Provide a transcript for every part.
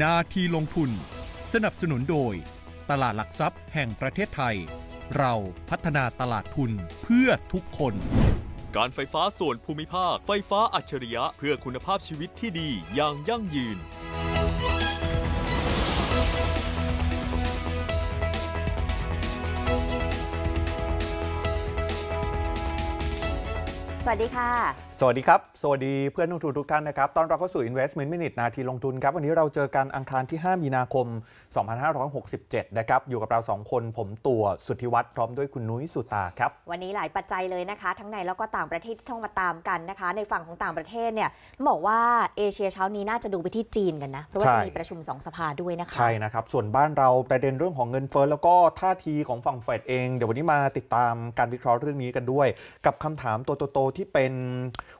นาทีลงทุนสนับสนุนโดย ตลาดหลักทรัพย์แห่งประเทศไทย เราพัฒนาตลาดทุนเพื่อทุกคน การไฟฟ้าส่วนภูมิภาค ไฟฟ้าอัจฉริยะเพื่อคุณภาพชีวิตที่ดีอย่างยั่งยืน สวัสดีค่ะสวัสดีครับ สวัสดีเพื่อนนักทุนทุกท่านนะครับ ตอนเราเข้าสู่ Investment Minute นาทีลงทุนครับ วันนี้เราเจอกันอังคารที่ 5 มีนาคม 2567 นะครับ อยู่กับเรา 2 คนผมตัวสุทธิวัฒน์ พร้อมด้วยคุณนุ้ยสุตาครับ วันนี้หลายปัจจัยเลยนะคะ ทั้งในแล้วก็ต่างประเทศที่ต้องมาตามกันนะคะ ในฝั่งของต่างประเทศเนี่ยบอกว่าเอเชียเช้านี้น่าจะดูไปที่จีนกันนะ เพราะว่าจะมีประชุม 2 สภาด้วยนะคะ ใช่นะครับ ส่วนบ้านเราประเด็นเรื่องของเงินเฟ้อแล้วก็ท่าทีของฝั่งเฟดเอง เดี๋ยววันนี้มาติดตามการวิเคราะห์เรื่องนี้กันด้วย กับคำถามตัวโตๆที่เป็น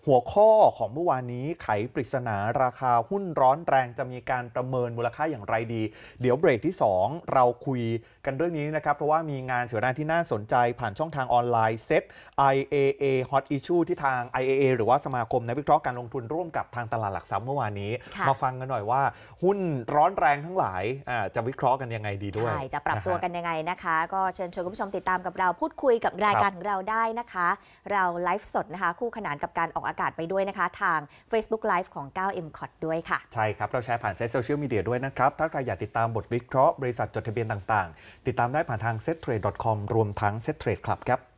หัวข้อของเมื่อวานนี้ ไขปริศนาราคาหุ้นร้อนแรงจะมีการประเมินมูลค่าอย่างไรดี เดี๋ยวเบรกที่ 2 เราคุยกันเรื่องนี้นะครับ เพราะว่ามีงานเสวนาที่น่าสนใจ ผ่านช่องทางออนไลน์ เซต IAA Hot Issue ที่ทาง IAA หรือว่าสมาคมนักวิเคราะห์การลงทุนร่วมกับทางตลาดหลักทรัพย์เมื่อวานนี้ มาฟังกันหน่อยว่า หุ้นร้อนแรงทั้งหลายจะวิเคราะห์กันยังไงดีด้วยใช่จะปรับตัวกันยังไงนะคะก็เชิญชวนคุณผู้ชมติดตามกับเราพูดคุยกับรายการของเราได้นะคะ เราไลฟ์สดนะคะคู่ขนานกับการออกองอากาศไปด้วยนะคะ ทาง Facebook Live ของ 9M c o t ด้วยค่ะ ใช่ครับ เราแชร์ผ่านเซโซเชียลมีเดียด้วยนะครับถ้าใครอยากติดตามบทวิเคราะห์บริษัทจดทะเบียนต่าง ๆ ติดตามได้ผ่านทาง settrade.com รวมทั้ง settrade club ครับ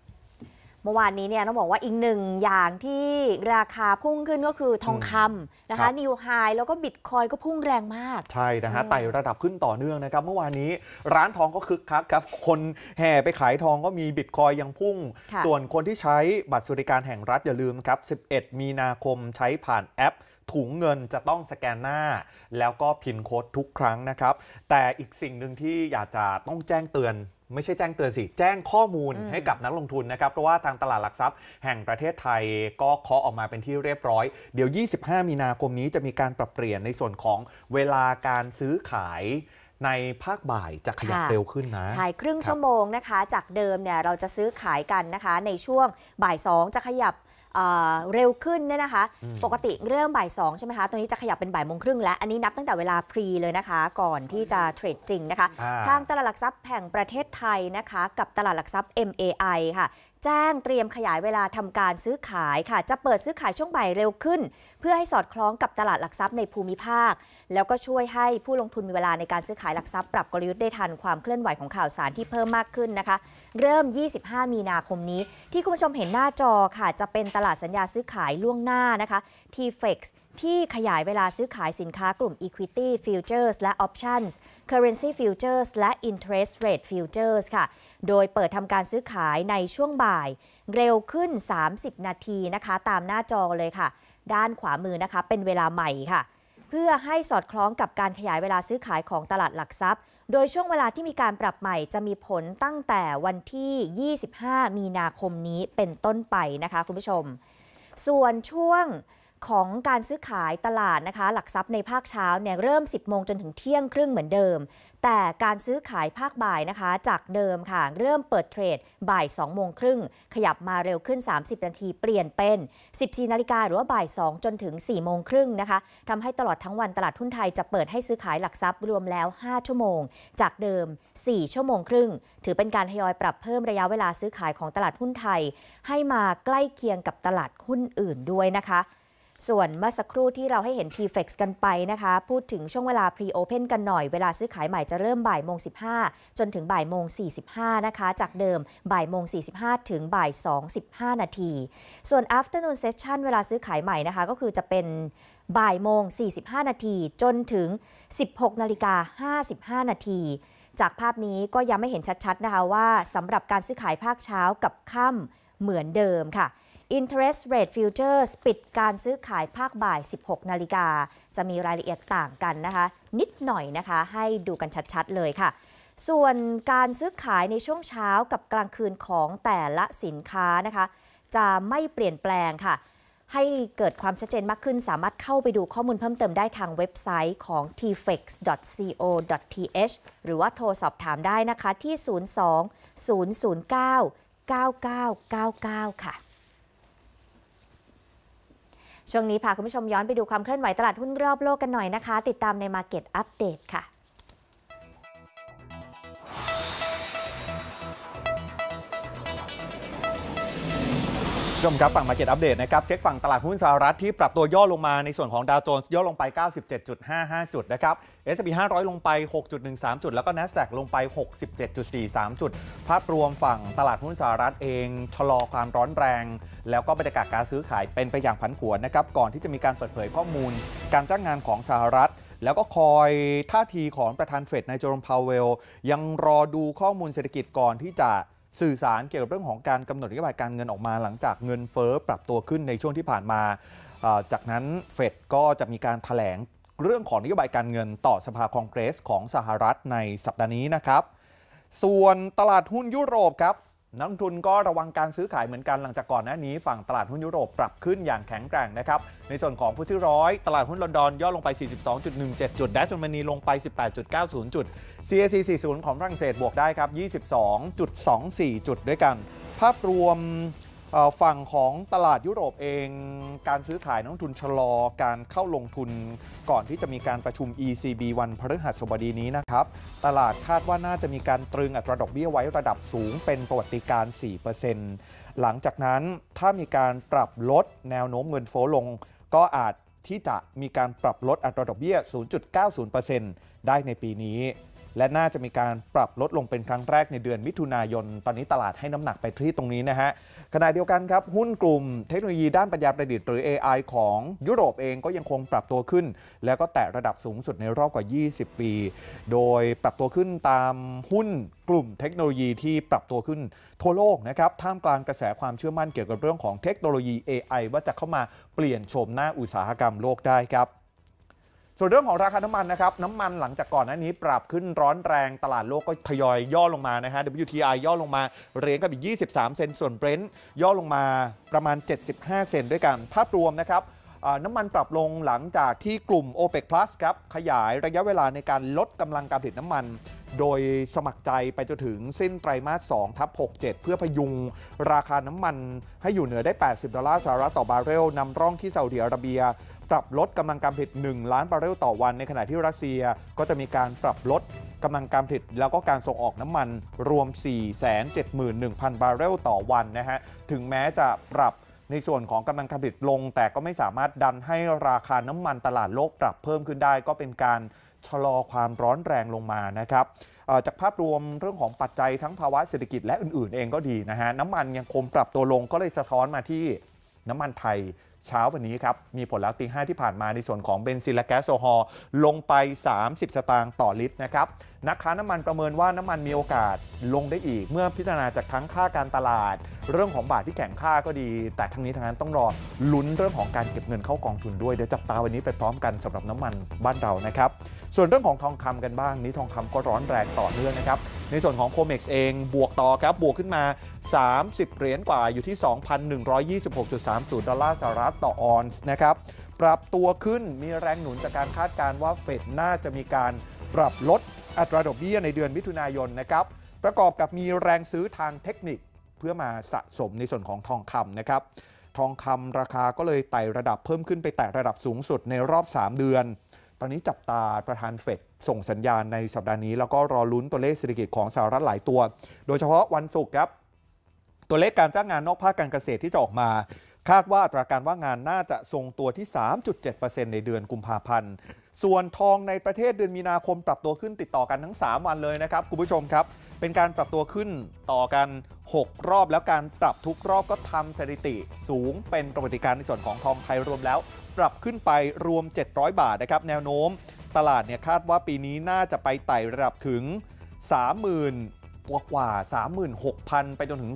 เมื่อวานนี้เนี่ยต้องบอกว่าอีกหนึ่งอย่างที่ราคาพุ่งขึ้นก็คือทองคำนะคะนิวไฮแล้วก็บิตคอยก็พุ่งแรงมากใช่นะฮะไต่ระดับขึ้นต่อเนื่องนะครับเมื่อวานนี้ร้านทองก็คึกคักครับคนแห่ไปขายทองก็มีบิตคอยยังพุ่ง ส่วนคนที่ใช้บัตรสวัสดิการแห่งรัฐอย่าลืมครับ 11 มีนาคมใช้ผ่านแอปถุงเงินจะต้องสแกนหน้าแล้วก็พินโค้ดทุกครั้งนะครับแต่อีกสิ่งหนึ่งที่อยากจะต้องแจ้งเตือนไม่ใช่แจ้งเตือนสิ แจ้งข้อมูลให้กับนักลงทุนนะครับ เพราะว่าทางตลาดหลักทรัพย์แห่งประเทศไทยก็เคาะออกมาเป็นที่เรียบร้อย เดี๋ยว 25 มีนาคมนี้จะมีการปรับเปลี่ยนในส่วนของเวลาการซื้อขายในภาคบ่ายจะขยับเร็วขึ้นนะ ใช่ครึ่งชั่วโมงนะคะ จากเดิมเนี่ยเราจะซื้อขายกันนะคะ ในช่วงบ่าย2จะขยับเร็วขึ้นเนี่ยนะคะ ปกติเริ่มบ่ายสองใช่ไหมคะ ตอนนี้จะขยับเป็นบ่ายโมงครึ่งแล้ว อันนี้นับตั้งแต่เวลาพรีเลยนะคะ ก่อนที่จะเทรดจริงนะคะ ทางตลาดหลักทรัพย์แห่งประเทศไทยนะคะ กับตลาดหลักทรัพย์ MAI ค่ะแจ้งเตรียมขยายเวลาทำการซื้อขายค่ะจะเปิดซื้อขายช่วงบ่ายเร็วขึ้น เพื่อให้สอดคล้องกับตลาดหลักทรัพย์ในภูมิภาค แล้วก็ช่วยให้ผู้ลงทุนมีเวลาในการซื้อขายหลักทรัพย์ปรับกลยุทธ์ได้ทันความเคลื่อนไหวของข่าวสารที่เพิ่มมากขึ้นนะคะ เริ่ม 25 มีนาคมนี้ ที่คุณผู้ชมเห็นหน้าจอค่ะจะเป็นตลาดสัญญาซื้อขายล่วงหน้านะคะ t f e x ที่ขยายเวลาซื้อขายสินค้ากลุ่ม Equity Futures และ Options Currency Futures และ Interest Rate Futures ค่ะ โดยเปิดทำการซื้อขายในช่วงบ่ายเร็วขึ้น 30 นาทีนะคะ ตามหน้าจอเลยค่ะ ด้านขวามือนะคะเป็นเวลาใหม่ค่ะ เพื่อให้สอดคล้องกับการขยายเวลาซื้อขายของตลาดหลักทรัพย์ โดยช่วงเวลาที่มีการปรับใหม่จะมีผลตั้งแต่วันที่ 25 มีนาคมนี้เป็นต้นไปนะคะคุณผู้ชม ส่วนช่วงของการซื้อขายตลาดนะคะหลักทรัพย์ในภาคเช้าเนี่ยเริ่ม 10 โมงจนถึงเที่ยงครึ่งเหมือนเดิม แต่การซื้อขายภาคบ่ายนะคะ จากเดิมค่ะเริ่มเปิดเทรดบ่าย2โมงครึ่งขยับมาเร็วขึ้น 30 นาทีเปลี่ยนเป็น 14นาฬิกาหรือว่าบ่าย2จนถึง 4 โมงครึ่งนะคะทำให้ตลอดทั้งวันตลาดทุนไทยจะเปิดให้ซื้อขายหลักทรัพย์รวมแล้ว 5 ชั่วโมง จากเดิม 4 ชั่วโมงครึ่ง ถือเป็นการทยอยปรับเพิ่มระยะเวลาซื้อขายของตลาดหุ้นไทย ให้มาใกล้เคียงกับตลาดหุ้นอื่นด้วยนะคะส่วนเมื่อสักครู่ที่เราให้เห็น t f e x กันไปนะคะ พูดถึงช่วงเวลา Pre Open กันหน่อย เวลาซื้อขายใหม่จะเริ่มบ่ายโมง 15 จนถึงบ่ายโมง 45 นะคะ จากเดิมบ่ายโมง 45 ถึงบ่าย2 15นาที ส่วน Afternoon Session เวลาซื้อขายใหม่นะคะ ก็คือจะเป็นบ่ายโมง 45 นาที จนถึง 16นาฬิกา55นาที จากภาพนี้ก็ยังไม่เห็นชัดๆ นะคะว่าสำหรับการซื้อขายภาคเช้ากับค่ำเหมือนเดิมค่ะ Interest Rate Futures ปิดการซื้อขายภาคบ่าย 16 นาฬิกา จะมีรายละเอียดต่างกันนะคะ นิดหน่อยนะคะให้ดูกันชัดๆเลยค่ะ ส่วนการซื้อขายในช่วงเช้ากับกลางคืนของแต่ละสินค้านะคะ จะไม่เปลี่ยนแปลงค่ะ ให้เกิดความชัดเจนมากขึ้นสามารถเข้าไปดูข้อมูลเพิ่มเติมได้ทางเว็บไซต์ของ tfex.co.th หรือว่าโทรสอบถามได้นะคะ ที่02 009 9999 ค่ะช่วงนี้พาคุณผู้ชมย้อนไปดูความเคลื่อนไหวตลาดหุ้นรอบโลกกันหน่อยนะคะ ติดตามใน Market Update ค่ะผู้ชมครับฝั่ง Market Update นะครับเช็คฝั่งตลาดหุ้นสหรัฐที่ปรับตัวย่อลงมาในส่วนของดาวโจนส์ย่อลงไป 97.55 จุดนะครับ S&P 500 ลงไป 6.13 จุด แล้วก็ NASDAQ ลงไป 67.43 จุด ภาพรวมฝั่งตลาดหุ้นสหรัฐเองชะลอความร้อนแรงแล้วก็บรรยากาศการซื้อขายเป็นไปอย่างผันผวนนะครับก่อนที่จะมีการเปิดเผยข้อมูลการจ้างงานของสหรัฐ แล้วก็คอยท่าทีของประธานเฟดนายโจมพาวเวลยังรอดูข้อมูลเศรษฐกิจก่อนที่จะสื่อสารเกี่ยวกับเรื่องของการกำหนดนโยบายการเงินออกมาหลังจากเงินเฟ้อปรับตัวขึ้นในช่วงที่ผ่านมา จากนั้นเฟดก็จะมีการถแถลงเรื่องของนโยบายการเงินต่อสภาคองเกรสของสหรัฐในสัปดาห์นี้นะครับ ส่วนตลาดหุ้นยุโรปครับนักทุนก็ระวังการซื้อขายเหมือนกันหลังจากก่อนหน้านี้ฝั่งตลาดหุ้นยุโรปปรับขึ้นอย่างแข็งแกร่งนะครับ ในส่วนของฟุตซี่ร้อย ตลาดหุ้นลอนดอนย่อลงไป 42.17 จุดดัชนีลงไป 18.90 จุด CAC 40 ของฝรั่งเศสบวกได้ครับ 22.24 จุดด้วยกัน ภาพรวมฝั่งของตลาดยุโรปเอง การซื้อขายนักลงทุนชะลอ การเข้าลงทุนก่อนที่จะมีการประชุม ECB วันพฤหัสบดีนี้นะครับ ตลาดคาดว่าน่าจะมีการตรึงอัตราดอกเบี้ยไว้ระดับสูง เป็นประวัติการ 4%หลังจากนั้นถ้ามีการปรับลดแนวโน้มเงินโฟลง ก็อาจที่จะมีการปรับลดอัตราดอกเบี้ย 0.90%ได้ในปีนี้และน่าจะมีการปรับลดลงเป็นครั้งแรกในเดือนมิถุนายน ตอนนี้ตลาดให้น้ำหนักไปที่ตรงนี้นะฮะ ขณะเดียวกันครับหุ้นกลุ่มเทคโนโลยีด้านปัญญาประดิษฐ์หรือ AI ของยุโรปเองก็ยังคงปรับตัวขึ้นแล้วก็แตะระดับสูงสุดในรอบกว่า 20 ปี โดยปรับตัวขึ้นตามหุ้นกลุ่มเทคโนโลยีที่ปรับตัวขึ้นทั่วโลกนะครับ ท่ามกลางกระแสความเชื่อมั่นเกี่ยวกับเรื่องของเทคโนโลยี AI ว่าจะเข้ามาเปลี่ยนโฉมหน้าอุตสาหกรรมโลกได้ครับส่วนเรื่องของราคาน้ำมันนะครับน้ำมันหลังจากก่อนหน้านี้ปรับขึ้นร้อนแรงตลาดโลกก็ทยอยย่อลงมานะฮะ WTI ย่อลงมาเหรียญกับอีก23 เซนส่วนเบรนท์ย่อลงมาประมาณ 75 เซนด้วยกันภาพรวมนะครับน้ำมันปรับลงหลังจากที่กลุ่ม OPEC Plus ครับขยายระยะเวลาในการลดกำลังการผลิตน้ำมัน โดยสมัครใจไปจนถึงสิ้นไตรมาส2ทับ67เพื่อพยุงราคาน้ำมันให้อยู่เหนือได้ 80 ดอลลาร์สหรัฐต่อบาร์เรลนำร่องที่ซาอุดิอาระเบียปรับลดกำลังการผลิต1ล้านบาร์เรลต่อวันในขณะที่รัสเซีย ก็จะมีการปรับลดกำลังการผลิต แล้วก็การส่งออกน้ำมันรวม 471,000 บาร์เรลต่อวันนะฮะถึงแม้จะปรับในส่วนของกำลังการผลิตลง แต่ก็ไม่สามารถดันให้ราคาน้ำมันตลาดโลก ปรับเพิ่มขึ้นได้ ก็เป็นการชะลอความร้อนแรงลงมานะครับจากภาพรวมเรื่องของปัจจัยทั้งภาวะเศรษฐกิจและอื่นๆเองก็ดีนะฮะน้ำมันยังคงปรับตัวลงก็เลยสะท้อนมาที่น้ำมันไทยเช้าวันนี้ครับมีผลแล้วตีห้ที่ผ่านมาในส่วนของเบนซินและแก๊สโซฮอลลงไป 30 สตางค์ต่อลิตรนะครับ นักค้าน้ำมันประเมินว่าน้ำมันมีโอกาสลงได้อีก เมื่อพิจารณาจากทั้งค่าการตลาด เรื่องของบาทที่แข็งค่าก็ดี แต่ทั้งนี้ทั้งนั้นต้องรอลุ้นเรื่องของการเก็บเงินเข้ากองทุนด้วย เดี๋ยวจับตาวันนี้ไปพร้อมกันสำหรับน้ำมันบ้านเรานะครับส่วนเรื่องของทองคำกันบ้างนี้ทองคำก็ร้อนแรงต่อเนื่องนะครับในส่วนของโคเม็กซ์เองบวกต่อครับบวกขึ้นมา 30เหรียญกว่าอยู่ที่ 2,126.30ดอลลาร์สหรัต่อออนซ์นะครับ ปรับตัวขึ้นมีแรงหนุนจากการคาดการณ์ว่าเฟดน่าจะมีการปรับลดอัตราดอกเบี้ยในเดือนมิถุนายนนะครับประกอบกับมีแรงซื้อทางเทคนิคเพื่อมาสะสมในส่วนของทองคำนะครับ ทองคำราคาก็เลยไต่ระดับเพิ่มขึ้นไปแตะระดับสูงสุดในรอบ 3 เดือน ตอนนี้จับตาประธานเฟดส่งสัญญาณในสัปดาห์นี้แล้วก็รอลุ้นตัวเลขเศรษฐกิจของสหรัฐหลายตัว โดยเฉพาะวันศุกร์ครับตัวเลขการจ้างงานนอกภาคการเกษตรที่จะออกมาคาดว่าอัตราการว่างงานน่าจะทรงตัวที่ 3.7%ในเดือนกุมภาพันธ์ ส่วนทองในประเทศเดือนมีนาคมปรับตัวขึ้นติดต่อกันทั้ง 3 วันเลยนะครับ คุณผู้ชมครับ เป็นการปรับตัวขึ้นต่อกัน 6 รอบแล้วการปรับทุกรอบก็ทำสถิติสูงเป็นประวัติการในส่วนของทองไทยรวมแล้ว ปรับขึ้นไปรวม 700 บาทนะครับแนวโน้ม ตลาดเนี่ยคาดว่าปีนี้น่าจะไปไต่ระดับถึง 30,000กว่ากว่า 36,000 ไปจนถึง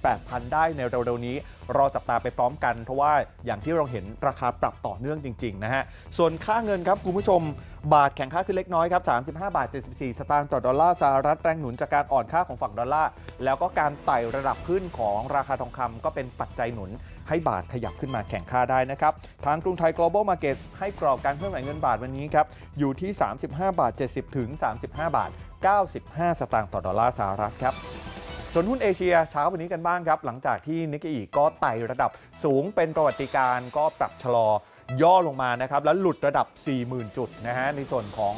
38,000 ได้ในเร็วๆนี้รอจับตาไปพร้อมกัน เพราะว่าอย่างที่เราเห็นราคาปรับต่อเนื่องจริงๆนะฮะ ส่วนค่าเงินครับคุณผู้ชมบาทแข็งค่าขึ้นเล็กน้อยครับ 35 บาท 74 สตางค์ต่อดอลลาร์สหรัฐแรงหนุนจากการอ่อนค่าของฝั่งดอลลาร์ แล้วก็การไต่ระดับขึ้นของราคาทองคำก็เป็นปัจจัยหนุนให้บาทขยับขึ้นมาแข่งค่าได้นะครับ ทางกรุงไทย global market ให้กรอบการเพิ่มนไหวเงินบาทวันนี้ครับอยู่ที่ 35 บาท 70 ถึง 35 บาท 95 สตางค์ต่อดอลลาร์สหรัฐครับส่วนหุ้นเอเชียเช้าวันนี้กันบ้างครับหลังจากที่นิกเกอีก็ไต่ระดับสูงเป็นประวัติการก็ปรับชะลอย่อลงมานะครับแล้วหลุดระดับ 40,000จุดนะฮะในส่วนของ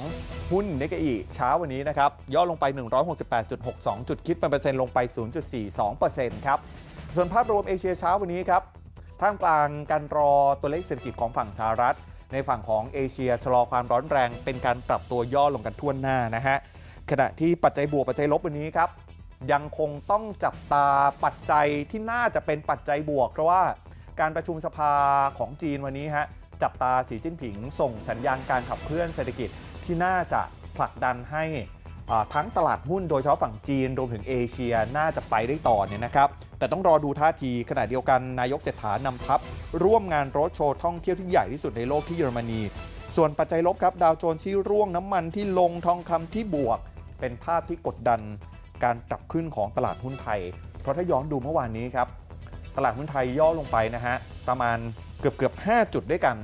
หุ้นนิกเกอีเช้าวันนี้นะครับย่อลงไป 168.62จุดคิดเป็นเปอร์เซ็นต์ลงไป 0.42%ครับส่วนภาพรวมเอเชียเช้าวันนี้ครับท่ามกลางการรอตัวเลขเศรษฐกิจของฝั่งสหรัฐ ในฝั่งของเอเชียชะลอความร้อนแรงเป็นการปรับตัวย่อลงกันทั่วหน้านะฮะขณะที่ปัจจัยบวกปัจจัยลบวันนี้ครับยังคงต้องจับตาปัจจัยที่น่าจะเป็นปัจจัยบวก เพราะว่าการประชุมสภาของจีนวันนี้ฮะจับตาสีจิ้นผิงส่งสัญญาณการขับเคลื่อนเศรษฐกิจที่น่าจะผลักดันให้ทั้งตลาดหุ้นโดยเฉพาะฝั่งจีนรวมถึงเอเชียน่าจะไปได้ต่อเนี่ยนะครับแต่ต้องรอดูท่าทีขณะเดียวกันนายกเศรษฐานำทัพร่วมงานโรดโชว์ท่องเที่ยวที่ใหญ่ที่สุดในโลกที่เยอรมนีส่วนปัจจัยลบครับดาวโจนส์ที่ร่วงน้ำมันที่ลงทองคำที่บวก เป็นภาพที่กดดันการกลับขึ้นของตลาดหุ้นไทย เพราะถ้าย้อนดูเมื่อวานนี้ครับ ตลาดหุ้นไทยย่อลงไปนะฮะ ประมาณเกือบเกือบ5จุดด้วยกัน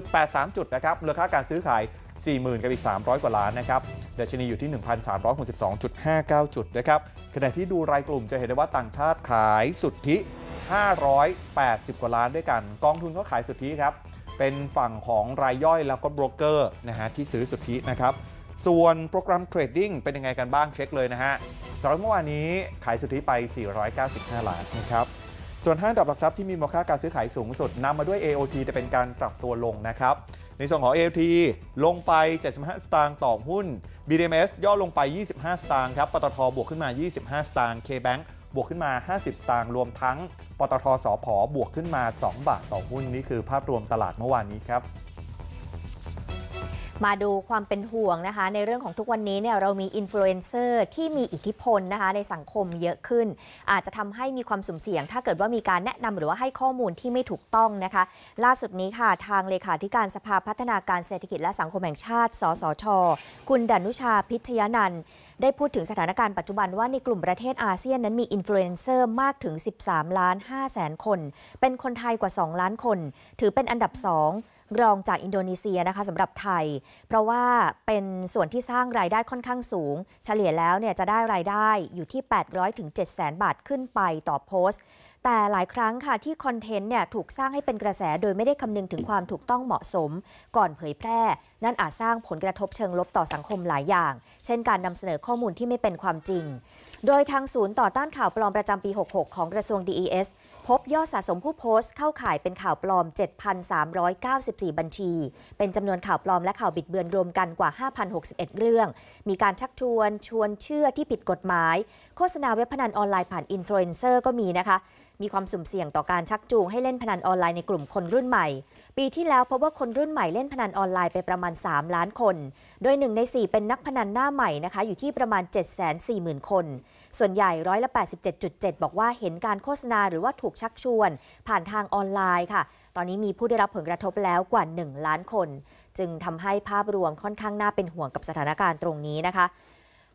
4.83 จุดนะครับมูลค่าการซื้อขาย 40,000กับอีก300 กว่าล้านนะครับดัชนีอยู่ที่ 1,362.59 จุดนะครับ ขณะที่ดูรายกลุ่มจะเห็นได้ว่าต่างชาติขายสุทธิ580 กว่าล้านด้วยกัน กองทุนก็ขายสุทธิครับเป็นฝั่งของรายย่อยแล้วก็บรกเกอร์นะฮะที่ซื้อสุทธินะครับส่วนโปรแกรมเทรดดิ้งเป็นยังไงกันบ้างเช็คเลยนะฮะสำหรับเมื่อวานนี้ขายสุทธิไป 495 ล้านนะครับ ส่วนห้างดับหลักทรัพย์ที่มีมูลค่าการซื้อขายสูงสุดนำมาด้วย AOT จะเป็นการปรับตัวลงนะครับ ในส่วนของ AOT ลงไป 75 สตางค์ต่อหุ้น BDMs ย่อลงไป 25 สตางค์ครับ ปตท บวกขึ้นมา 25 สตางค์ KBank บวกขึ้นมา 50 สตางค์รวมทั้ง ปตทสอพอบวกขึ้นมา 2 บาทต่อหุ้นนี่คือภาพรวมตลาดเมื่อวานนี้ครับมาดูความเป็นห่วงนะคะในเรื่องของทุกวันนี้เนี่ยเรามีอินฟลูเอนเซอร์ที่มีอิทธิพลนะคะในสังคมเยอะขึ้น อาจจะทำให้มีความสุ่มเสี่ยงถ้าเกิดว่ามีการแนะนำหรือว่าให้ข้อมูลที่ไม่ถูกต้องนะคะล่าสุดนี้ค่ะทางเลขาธิการสภาพัฒนาการเศรษฐกิจและสังคมแห่งชาติสสชคุณดนุชาพิทยานันท์ได้พูดถึงสถานการณ์ปัจจุบันว่าในกลุ่มประเทศอาเซียนนั้นมีอินฟลูเอนเซอร์มากถึง 13 ล้าน5แสนคน เป็นคนไทยกว่า 2 ล้านคน ถือเป็นอันดับ2รองจากอินโดนีเซียนะคะสำหรับไทย เพราะว่าเป็นส่วนที่สร้างรายได้ค่อนข้างสูง เฉลี่ยแล้วเนี่ยจะได้รายได้อยู่ที่ 800 ถึง 700,000 บาทขึ้นไปต่อโพสต์แต่หลายครั้งค่ะที่คอนเทนต์เนี่ยถูกสร้างให้เป็นกระแสโดยไม่ได้คำนึงถึงความถูกต้องเหมาะสมก่อนเผยแพร่ นั่นอาจสร้างผลกระทบเชิงลบต่อสังคมหลายอย่าง เช่น การนำเสนอข้อมูลที่ไม่เป็นความจริง โดยทางศูนย์ต่อต้านข่าวปลอมประจำปี 66 ของกระทรวง DES พบยอดสะสมผู้โพสต์เข้าข่ายเป็นข่าวปลอม 7,394 บัญชี เป็นจำนวนข่าวปลอมและข่าวบิดเบือนรวมกันกว่า 5,061 เรื่อง มีการชักชวนชวนเชื่อที่ผิดกฎหมาย โฆษณาเว็บพนันออนไลน์ผ่านอินฟลูเอนเซอร์ก็มีนะคะ มีความสุ่มเสี่ยงต่อการชักจูงให้เล่นพนันออนไลน์ในกลุ่มคนรุ่นใหม่ ปีที่แล้วพบว่าคนรุ่นใหม่เล่นพนันออนไลน์ไปประมาณ 3 ล้านคน โดย1ใน4 เป็นนักพนันหน้าใหม่นะคะอยู่ที่ประมาณ 740,000 คนส่วนใหญ่ร้อยละ87.7 บอกว่าเห็นการโฆษณาหรือว่าถูกชักชวน ผ่านทางออนไลน์ค่ะ ตอนนี้มีผู้ได้รับผลกระทบแล้วกว่า 1 ล้านคน จึงทำให้ภาพรวมค่อนข้างน่าเป็นห่วงกับสถานการณ์ตรงนี้นะคะ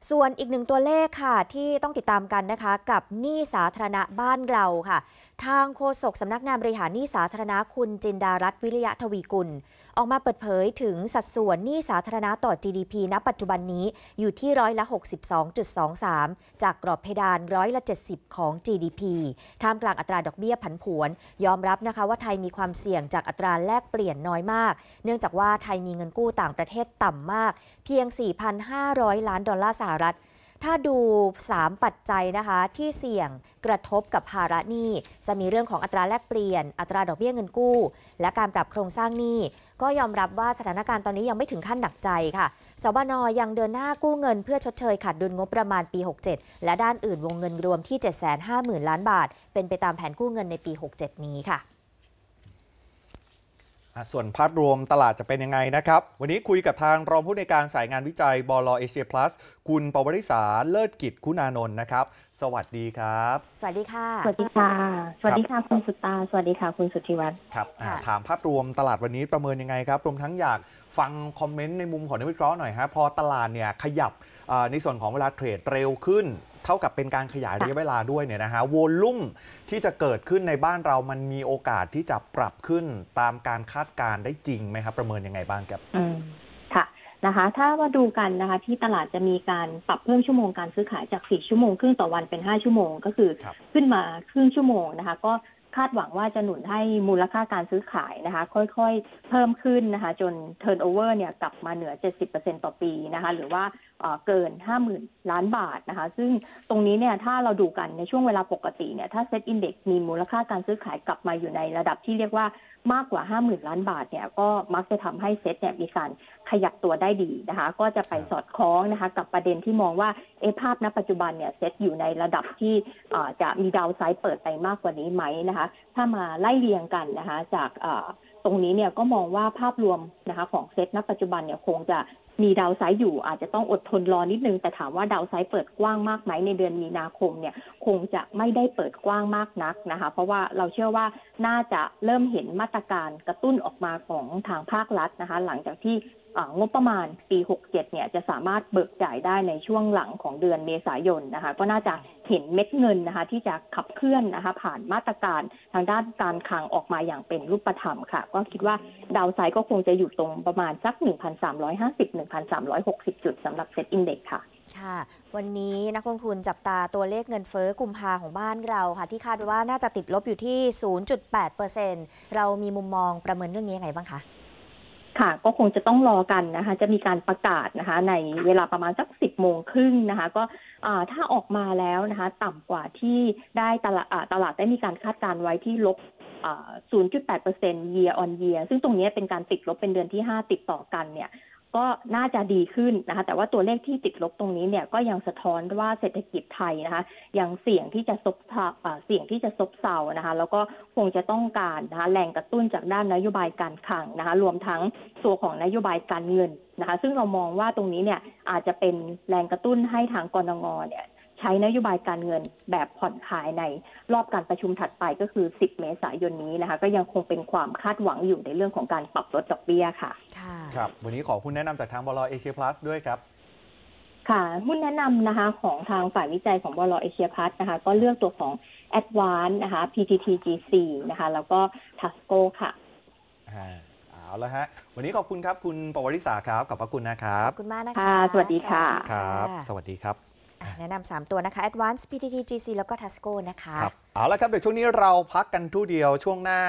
ส่วนอีกหนึ่งตัวเลขค่ะ ที่ต้องติดตามกันนะคะกับหนี้สาธารณะบ้านเราค่ะทางโฆษกสำนักงานบริหารหนี้สาธารณะคุณจินดารัตวิริยะทวีกุล ออกมาเปิดเผยถึงสัดส่วนหนี้สาธารณะต่อ GDP ณปัจจุบันนี้อยู่ที่ร้อยละ62.23 จากกรอบเพดานร้อยละ70 ของ GDP ท่ามกลางอัตราดอกเบี้ย ผันผวน ยอมรับนะคะว่าไทยมีความเสี่ยงจากอัตราแลกเปลี่ยนน้อยมาก เนื่องจากว่าไทยมีเงินกู้ต่างประเทศต่ำมาก เพียง 4,500 ล้านดอลลาร์สหรัฐถ้าดู3ปัจจัยนะคะที่เสี่ยงกระทบกับภาระหนี้จะมีเรื่องของอัตราแลกเปลี่ยน อัตราดอกเบี้ยเงินกู้ และการปรับโครงสร้างหนี้ ก็ยอมรับว่าสถานการณ์ตอนนี้ยังไม่ถึงขั้นหนักใจค่ะสบนยังเดินหน้ากู้เงินเพื่อชดเชยขาดดุลงบประมาณปี 67 และด้านอื่นวงเงินรวมที่ 750,000 ล้านบาท เป็นไปตามแผนกู้เงินในปี 67 นี้ค่ะส่วนภาพรวมตลาดจะเป็นยังไงนะครับ วันนี้คุยกับทางรองผู้ในการสายงานวิจัยบลเอเชียพลัสคุณปวริษาเลิศกิจคุณานนท์นะครับ สวัสดีครับ สวัสดีค่ะ สวัสดีค่ะ สวัสดีค่ะคุณสุตา สวัสดีค่ะ คุณสุทธิวัฒน์ ครับถามภาพรวมตลาดวันนี้ประเมินยังไงครับ รวมทั้งอยากฟังคอมเมนต์ในมุมของนักวิเคราะห์หน่อยฮะพอตลาดเนี่ยขยับในส่วนของเวลาเทรดเร็วขึ้นเท่ากับเป็นการขยายระยะเวลาด้วยเนี่ยนะฮะโวลุ่มที่จะเกิดขึ้นในบ้านเรามันมีโอกาสที่จะปรับขึ้นตามการคาดการได้จริงไหมครับ ประเมินยังไงบ้างครับค่ะนะคะ ถ้าว่าดูกันนะคะ ที่ตลาดจะมีการปรับเพิ่มชั่วโมงการซื้อขายจาก4ชั่วโมงครึ่งต่อวันเป็น5ชั่วโมงก็คือคขึ้นมาครึ่งชั่วโมงนะคะ ก็คาดหวังว่าจะหนุนให้มูลค่าการซื้อขายนะคะ ค่อยๆเพิ่มขึ้นนะคะ จน turnover เนี่ยกลับมาเหนือ70%ต่อปีนะคะ หรือว่าเกิน50,000ล้านบาทนะคะซึ่งตรงนี้เนี่ยถ้าเราดูกันในช่วงเวลาปกติเนี่ยถ้าเซ็ตอินเด็กซ์มีมูลค่าการซื้อขายกลับมาอยู่ในระดับที่เรียกว่ามากกว่า 50,000ล้านบาทเนี่ยก็มักจะทำให้เซ็ตเนี่ยมีการขยับตัวได้ดีนะคะ ก็จะไปสอดคล้องนะคะกับประเด็นที่มองว่าเอภาพณปัจจุบันเนี่ยเซ็ตอยู่ในระดับที่จะมีดาวไซด์เปิดไปมากกว่านี้ไหมนะคะ ถ้ามาไล่เรียงกันนะคะ จากตรงนี้เนี่ยก็มองว่าภาพรวมนะคะของเซ็ตณปัจจุบันเนี่ยคงจะมีดาวไซด์อยู่อาจจะต้องอดทนรอนิดนึงแต่ถามว่าดาวไซด์เปิดกว้างมากไหมในเดือนมีนาคมเนี่ยคงจะไม่ได้เปิดกว้างมากนักนะคะ เพราะว่าเราเชื่อว่าน่าจะเริ่มเห็นมาตรการกระตุ้นออกมาของทางภาครัฐนะคะ หลังจากที่งบประมาณปี 67 เนี่ยจะสามารถเบิกจ่ายได้ในช่วงหลังของเดือนเมษายนนะคะก็น่าจะเห็นเม็ดเงินนะคะที่จะขับเคลื่อนนะคะผ่านมาตรการทางด้านการคลังออกมาอย่างเป็นรูปธรรมค่ะ ก็คิดว่าดาวไซก็คงจะอยู่ตรงประมาณสัก 1,350-1,360 จุดสำหรับเซ็ตอินเด็กค่ะค่ะ วันนี้นักลงทุนจับตาตัวเลขเงินเฟ้อกุมภาของบ้านเราค่ะที่คาดว่าน่าจะติดลบอยู่ที่ 0.8%เรามีมุมมองประเมินเรื่องนี้ยังไงบ้างคะค่ะ ก็คงจะต้องรอกันนะคะ จะมีการประกาศนะคะในเวลาประมาณสักสิบโมงครึ่งนะคะ ก็ถ้าออกมาแล้วนะคะต่ำกว่าที่ได้ตลาดตลาดได้มีการคาดการไว้ที่ลบ 0.8% year on year ซึ่งตรงนี้เป็นการติดลบเป็นเดือนที่ 5 ติดต่อกันเนี่ยก็น่าจะดีขึ้นนะคะแต่ว่าตัวเลขที่ติดลบตรงนี้เนี่ยก็ยังสะท้อนว่าเศรษฐกิจไทยนะคะยังเสี่ยงที่จะซบเสี่ยงที่จะซบเซานะคะแล้วก็คงจะต้องการนะคะแรงกระตุ้นจากด้านนโยบายการคลังนะคะรวมทั้งตัวของนโยบายการเงินนะคะ ซึ่งเรามองว่าตรงนี้เนี่ยอาจจะเป็นแรงกระตุ้นให้ทางกรงเนี่ยช้นโยบายการเงินแบบผ่อนคลายในรอบการประชุมถัดไปก็คือ 10 เมษายนนี้นะคะ ก็ยังคงเป็นความคาดหวังอยู่ในเรื่องของการปรับลดดอกเบี้ยค่ะครับวันนี้ขอคุณแนะนำจากทางบลเอเชียพลัสด้วยครับ ค่ะหุ้นแนะนำนะคะ ของทางฝ่ายวิจัยของบลเอเชียพัฒนะคะ ก็เลือกตัวของ a d v a n c e นะคะ PTTGC นะคะ แล้วก็ Tasco ค่ะเอาละฮะ วันนี้ขอบคุณครับคุณปวริษาครับขอบพระคุณนะครับขอบคุณมากนะคะสวัสดีค่ะ ครับ สวัสดีครับแนะนำสามตัวนะคะ Advanced PTT GC แล้วก็ Tasco นะคะครับเอาละครับเดี๋ยวช่วงนี้เราพักกันทู่เดียวช่วงหน้า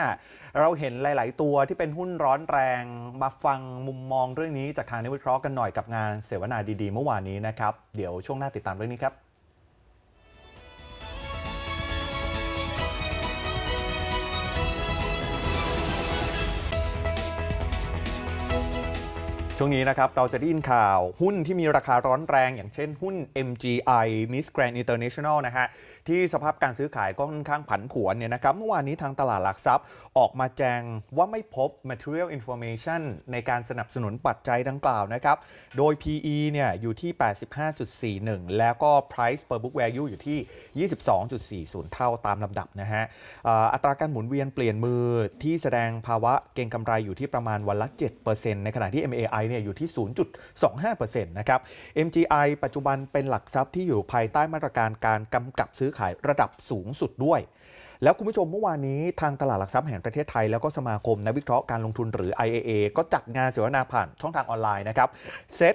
เราเห็นหลาย ๆ ตัวที่เป็นหุ้นร้อนแรง มาฟังมุมมองเรื่องนี้ จากทางนักวิเคราะห์กันหน่อยกับงานเสวนาดี ๆ เมื่อวานนี้นะครับ เดี๋ยวช่วงหน้าติดตามเรื่องนี้ครับช่วงนี้นะครับ เราจะได้ยินข่าวหุ้นที่มีราคาร้อนแรง อย่างเช่นหุ้น MGI Miss Grand International นะฮะที่สภาพการซื้อขายก็ค่อนข้างผันผวนเนี่ยนะครับเมื่อวานนี้ทางตลาดหลักทรัพย์ออกมาแจ้งว่าไม่พบ material information ในการสนับสนุนปัจจัยดังกล่าวนะครับ โดย PE เนี่ยอยู่ที่ 85.41 แล้วก็ price per book value อยู่ที่ 22.40 เท่าตามลำดับนะฮะอัตราการหมุนเวียนเปลี่ยนมือที่แสดงภาวะเก็งกำไรอยู่ที่ประมาณวันละ 7%ในขณะที่ MAI เนี่ยอยู่ที่ 0.25%นะครับ MGI ปัจจุบันเป็นหลักทรัพย์ที่อยู่ภายใต้มาตรการการกำกับซื้ออขายระดับสูงสุดด้วย แล้วคุณผู้ชมเมื่อวานนี้ทางตลาดหลักทรัพย์แห่งประเทศไทย แล้วก็สมาคมนักวิเคราะห์การลงทุน หรือ IAA ก็จัดงานเสวนาผ่าน ช่องทางออนไลน์นะครับ เซต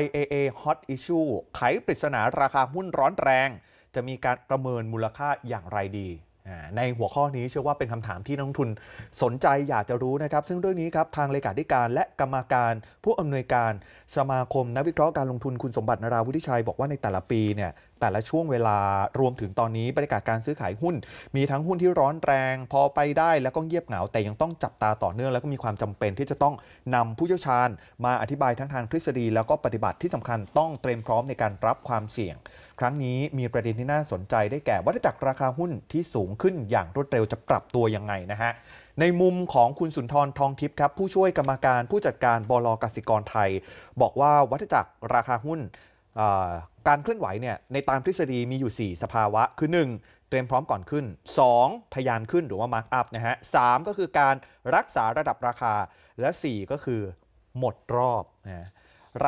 IAA Hot Issue ไขปริศนาราคาหุ้นร้อนแรง จะมีการประเมินมูลค่าอย่างไรดี ในหัวข้อนี้เชื่อว่าเป็นคำถามที่นักลงทุนสนใจอยากจะรู้นะครับ ซึ่งเรื่องนี้ครับทางเลขาธิการและกรรมาการผู้อำนวยการ สมาคมนักวิเคราะห์การลงทุน คุณสมบัตินราวุฒิชัย บอกว่าในแต่ละปีเนี่ยแต่ละช่วงเวลารวมถึงตอนนี้บรรยากาศการซื้อขายหุ้น มีทั้งหุ้นที่ร้อนแรงพอไปได้ แล้วก็เงียบเหงาแต่ยังต้องจับตาต่อเนื่อง แล้วก็มีความจำเป็นที่จะต้องนำผู้เชี่ยวชาญมาอธิบายทั้งทางทฤษฎีแล้วก็ปฏิบัติที่สำคัญต้องเตรียมพร้อมในการรับความเสี่ยง ครั้งนี้มีประเด็นที่น่าสนใจได้แก่ วัฏจักรราคาหุ้นที่สูงขึ้นอย่างรวดเร็วจะปรับตัวยังไงนะฮะในมุมของคุณสุนทรทองทิพย์ครับผู้ช่วยกรรมการผู้จัดการบลกสิกรไทย บอกว่าวัฏจักรราคาหุ้นการเคลื่อนไหวเนี่ยในตามทฤษฎีมีอยู่ 4 สภาวะคือ 1. เตรียมพร้อมก่อนขึ้น 2. ทยานขึ้นหรือว่ามาร์กอัพนะฮะสก็คือการรักษาระดับราคาและ 4 ก็คือหมดรอบนะ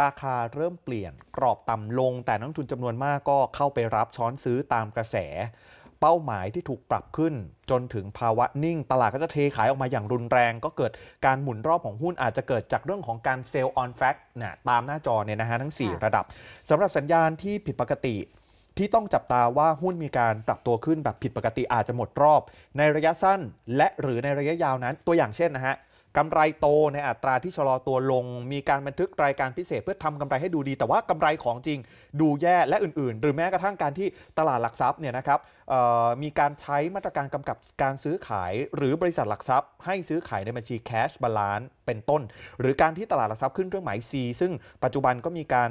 ราคาเริ่มเปลี่ยน กรอบต่ำลง แต่นักทุนจำนวนมากก็เข้าไปรับช้อนซื้อตามกระแสเป้าหมายที่ถูกปรับขึ้นจนถึงภาวะนิ่ง ตลาดก็จะเทขายออกมาอย่างรุนแรง ก็เกิดการหมุนรอบของหุ้นอาจจะเกิดจากเรื่องของการเซลล์ออนแฟกต์นะตามหน้าจอเนี่ยนะฮะทั้ง 4 ระดับสำหรับสัญญาณที่ผิดปกติที่ต้องจับตาว่าหุ้นมีการปรับตัวขึ้นแบบผิดปกติอาจจะหมดรอบในระยะสั้นและหรือในระยะยาวนั้นตัวอย่างเช่นนะฮะกำไรโตในอัตราที่ชะลอตัวลง มีการบันทึกรายการพิเศษ เพื่อทำกำไรให้ดูดี แต่ว่ากำไรของจริง ดูแย่และอื่น ๆ หรือแม้กระทั่งการที่ตลาดหลักทรัพย์เนี่ยนะครับมีการใช้มาตรการกำกับการซื้อขายหรือบริษัทหลักทรัพย์ให้ซื้อขายในบัญชีแคชบาลานซ์เป็นต้น หรือการที่ตลาดหลักทรัพย์ขึ้นเครื่องหมาย C ซึ่งปัจจุบันก็มีการ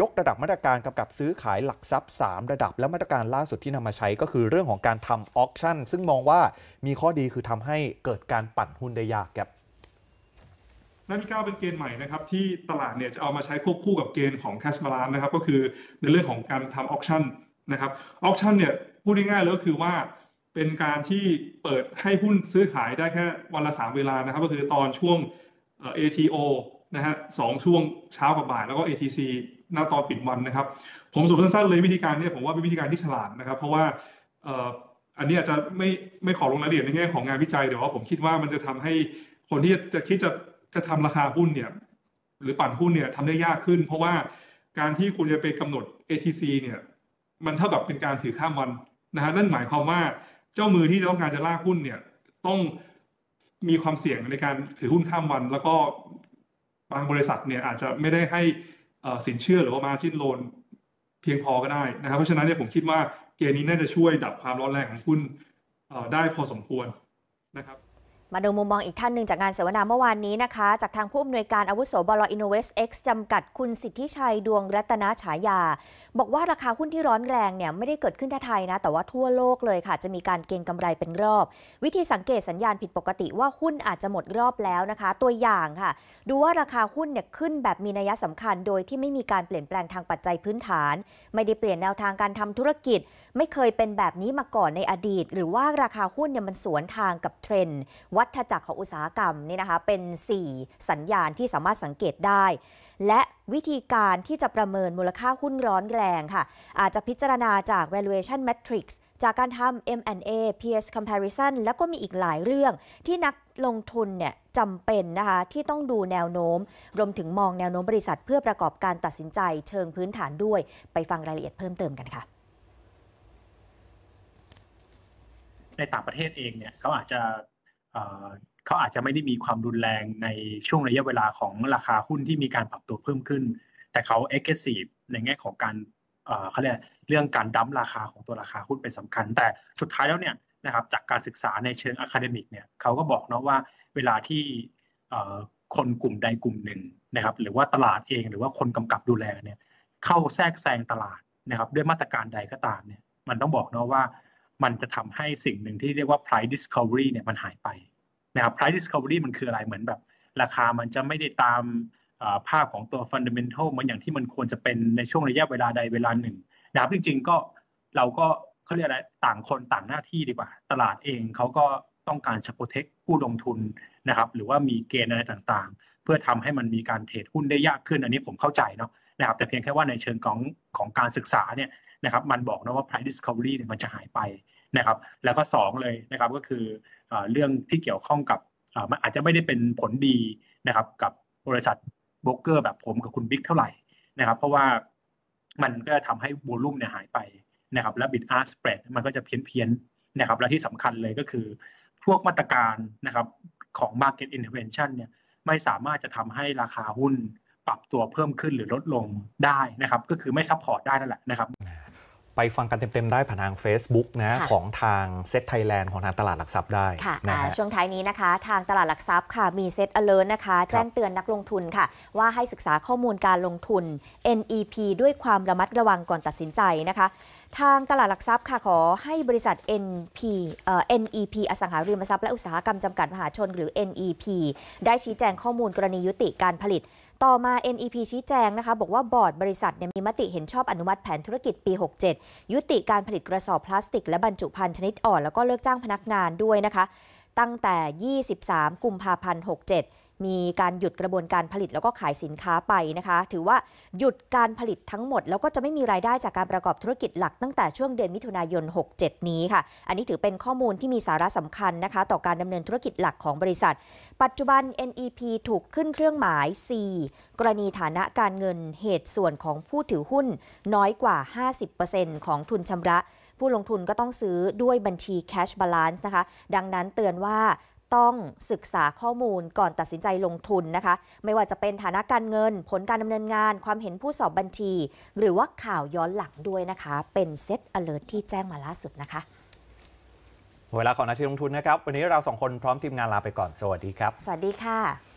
ยกระดับมาตรการกำกับซื้อขายหลักทรัพย์ 3 ระดับและมาตรการล่าสุดที่นำมาใช้ก็คือเรื่องของการทำออคชั่นซึ่งมองว่ามีข้อดีคือทำให้เกิดการปั่นหุ้นได้ยากครับนั่นกาเป็นเกณฑ์ใหม่นะครับที่ตลาดเนี่ยจะเอามาใช้ควบคู่กับเกณฑ์ของแคชบาลานนะครับก็คือในเรื่องของการทำออคชั่นนะครับออปชันเนี่ยพูดง่ายๆแลวก็คือว่าเป็นการที่เปิดให้หุ้นซื้อขายได้แค่วันละสามเวลานะครับก็คือตอนช่วง ATO นะฮะสองช่วงเช้ากับบ่ายแล้วก็ ATC หน้าตอนปิดวันนะครับ ผมสรุปสั้นๆเลยวิธีการเนี่ยผมว่าเป็นวิธีการที่ฉลาดนะครับ เพราะว่าอันนี้อาจจะไม่ไม่ขอลงรายละเอียดในแง่ของงานวิจัยแต่ว่าผมคิดว่ามันจะทำให้คนที่จะคิดจะจะทำราคาหุ้นเนี่ยหรือปั่นหุ้นเนี่ยทำได้ยากขึ้น เพราะว่าการที่คุณจะไปกำหนด ATC เนี่ยมันเท่ากับเป็นการถือข้ามวันนะฮะนั่นหมายความว่า เจ้ามือที่ต้องการจะลากหุ้นเนี่ยต้องมีความเสี่ยงในการถือหุ้นข้ามวัน แล้วก็บางบริษัทเนี่ยอาจจะไม่ได้ให้สินเชื่อหรือว่ามาชิ้นโลนเพียงพอก็ได้นะครับเพราะฉะนั้นเนี่ยผมคิดว่าเกณฑ์นี้น่าจะช่วยดับความร้อนแรงของหุ้นได้พอสมควรนะครับมาดูมุมมองอีกท่านหนึ่งจากงานเสวนาเมื่อวานนี้นะคะจากทางผู้อำนวยการอาวุโสบลอินโนเวสเอ็กซ์จำกัดคุณสิทธิชัยดวงรัตนาฉายา บอกว่าราคาหุ้นที่ร้อนแรงเนี่ยไม่ได้เกิดขึ้นที่ไทยนะ แต่ว่าทั่วโลกเลยค่ะจะมีการเก็งกำไรเป็นรอบ วิธีสังเกตสัญญาณผิดปกติว่าหุ้นอาจจะหมดรอบแล้วนะคะ ตัวอย่างค่ะ ดูว่าราคาหุ้นเนี่ยขึ้นแบบมีนัยสำคัญโดยที่ไม่มีการเปลี่ยนแปลงทางปัจจัยพื้นฐาน ไม่ได้เปลี่ยนแนวทางการทำธุรกิจไม่เคยเป็นแบบนี้มาก่อนในอดีต หรือว่าราคาหุ้นเนี่ยมันสวนทางกับเทรนด์วัฏจักรของอุตสาหกรรมนี่นะคะเป็น 4 สัญญาณที่สามารถสังเกตได้ และวิธีการที่จะประเมินมูลค่าหุ้นร้อนแรงค่ะ อาจจะพิจารณาจาก valuation matrix จากการทำ M&A peers comparison แล้วก็มีอีกหลายเรื่องที่นักลงทุนเนี่ยจำเป็นนะคะที่ต้องดูแนวโน้ม รวมถึงมองแนวโน้มบริษัทเพื่อประกอบการตัดสินใจเชิงพื้นฐานด้วยไปฟังรายละเอียดเพิ่มเติมกันค่ะ ในต่างประเทศเองเนี่ยเขาอาจจะเขาอาจจะไม่ได้มีความรุนแรงในช่วงระยะเวลาของราคาหุ้นที่มีการปรับตัวเพิ่มขึ้น แต่เขา aggressive ในแง่ของการเขาเรียก เรื่องการดั้มราคาของตัวราคาหุ้นเป็นสำคัญ แต่สุดท้ายแล้วเนี่ยนะครับ จากการศึกษาในเชิงอะคาเดมิกเนี่ยเขาก็บอกเนาะว่าเวลาที่คนกลุ่มใดกลุ่มหนึ่งนะครับ หรือว่าตลาดเอง หรือว่าคนกำกับดูแลเนี่ยเข้าแทรกแซงตลาดนะครับด้วยมาตรการใดก็ตามเนี่ยมันต้องบอกเนาะว่ามันจะทำให้สิ่งหนึ่งที่เรียกว่า price discovery เนี่ยมันหายไปนะครับ price discovery มันคืออะไรเหมือนแบบ ราคามันจะไม่ได้ตามภาพของตัว fundamental มันอย่างที่มันควรจะเป็นในช่วงระยะเวลาใดเวลาหนึ่งนะครับจริง ๆก็เราก็เขาเรียกอะไรต่างคนต่างหน้าที่ดีกว่า ตลาดเองเขาก็ต้องการ p r o t e c t ผู้ลงทุนนะครับหรือว่ามีเกณฑ์อะไรต่างๆ เพื่อทำให้มันมีการเทรดหุ้นได้ยากขึ้น อันนี้ผมเข้าใจเนาะนะครับแต่เพียงแค่ว่าในเชิงของของการศึกษาเนี่ยนะครับมันบอกนะว่า price discovery เนี่ยมันจะหายไปนะครับ แล้วก็2เลยนะครับก็คือเรื่องที่เกี่ยวข้องกับมันอาจจะไม่ได้เป็นผลดีนะครับกับบริษัทโบรกเกอร์แบบผมกับคุณบิ๊กเท่าไหร่นะครับ เพราะว่ามันก็ทำให้วอลุ่มเนี่ยหายไปนะครับ และบิดอาร์สเปรดมันก็จะเพี้ยนเพี้ยนนะครับ และที่สำคัญเลยก็คือ พวกมาตรการนะครับของ market intervention เนี่ยไม่สามารถจะทำให้ราคาหุ้นปรับตัวเพิ่มขึ้นหรือลดลงได้นะครับก็คือไม่ซัพพอร์ตได้นั่นแหละนะครับไปฟังกันเต็มๆ ได้ผ่านทาง Facebook นะของทางเซ็ตไทยแลนด์ของทางตลาดหลักทรัพย์ได้ค่ะะะช่วงท้ายนี้นะคะ ทางตลาดหลักทรัพย์ค่ะ มีเซ็ต alert นะคะแจ้งเตือนนักลงทุนค่ะ ว่าให้ศึกษาข้อมูลการลงทุน NEP ด้วยความระมัดระวังก่อนตัดสินใจนะคะ ทางตลาดหลักทรัพย์ค่ะ ขอให้บริษัท NP เอ่อ NEP อสังหาริมทรัพย์และอุตสาหกรรมจำกัดมหาชนหรือ NEP ได้ชี้แจงข้อมูลกรณียุติการผลิตต่อมา NEP ชี้แจงนะคะ บอกว่าบอร์ดบริษัทมีมติเห็นชอบอนุมัติแผนธุรกิจปี 67 ยุติการผลิตกระสอบพลาสติกและบรรจุภัณฑ์ชนิดอ่อน แล้วก็เลิกจ้างพนักงานด้วยนะคะ ตั้งแต่ 23 กุมภาพันธ์67มีการหยุดกระบวนการผลิตแล้วก็ขายสินค้าไปนะคะ ถือว่าหยุดการผลิตทั้งหมด แล้วก็จะไม่มีรายได้จากการประกอบธุรกิจหลัก ตั้งแต่ช่วงเดือนมิถุนายน 67 นี้ค่ะ อันนี้ถือเป็นข้อมูลที่มีสาระสำคัญนะคะ ต่อการดำเนินธุรกิจหลักของบริษัท ปัจจุบัน NEP ถูกขึ้นเครื่องหมาย C กรณีฐานะการเงินเหตุส่วนของผู้ถือหุ้น น้อยกว่า 50%ของทุนชำระ ผู้ลงทุนก็ต้องซื้อด้วยบัญชี cash balance นะคะดังนั้นเตือนว่าต้องศึกษาข้อมูลก่อนตัดสินใจลงทุนนะคะ ไม่ว่าจะเป็นฐานะการเงิน ผลการดำเนินงาน ความเห็นผู้สอบบัญชี หรือว่าข่าวย้อนหลังด้วยนะคะ เป็นเซต alert ที่แจ้งมาล่าสุดนะคะ เวลาของนาทีลงทุนนะครับ วันนี้เราสองคนพร้อมทีมงานลาไปก่อนสวัสดีครับ สวัสดีค่ะ